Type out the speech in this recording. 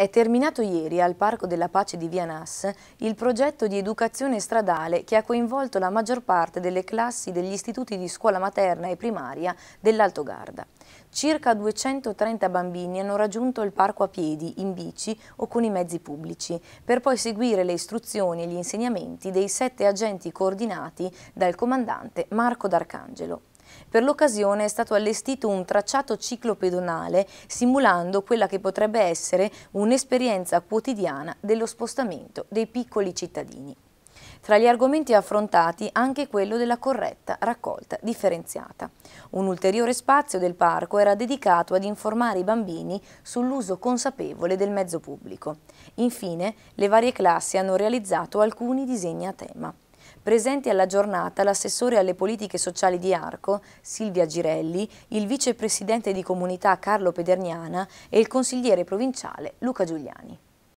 È terminato ieri al Parco della Pace di Via Nas il progetto di educazione stradale che ha coinvolto la maggior parte delle classi degli istituti di scuola materna e primaria dell'Alto Garda. Circa 230 bambini hanno raggiunto il parco a piedi, in bici o con i mezzi pubblici, per poi seguire le istruzioni e gli insegnamenti dei sette agenti coordinati dal comandante Marco D'Arcangelo. Per l'occasione è stato allestito un tracciato ciclopedonale simulando quella che potrebbe essere un'esperienza quotidiana dello spostamento dei piccoli cittadini. Tra gli argomenti affrontati anche quello della corretta raccolta differenziata. Un ulteriore spazio del parco era dedicato ad informare i bambini sull'uso consapevole del mezzo pubblico. Infine, le varie classi hanno realizzato alcuni disegni a tema. Presenti alla giornata l'assessore alle politiche sociali di Arco, Silvia Girelli, il vicepresidente di comunità Carlo Pederniana e il consigliere provinciale Luca Giuliani.